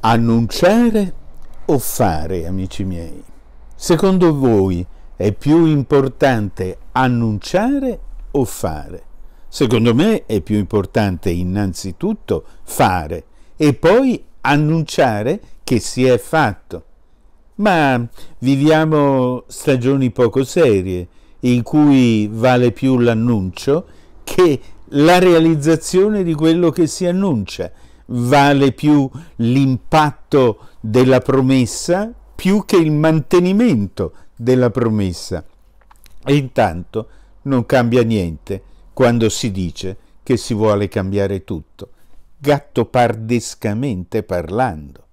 Annunciare o fare, amici miei? Secondo voi è più importante annunciare o fare? Secondo me è più importante innanzitutto fare e poi annunciare che si è fatto. Ma viviamo stagioni poco serie in cui vale più l'annuncio che la realizzazione di quello che si annuncia vale più l'impatto della promessa più che il mantenimento della promessa. E intanto non cambia niente quando si dice che si vuole cambiare tutto, gattopardescamente parlando.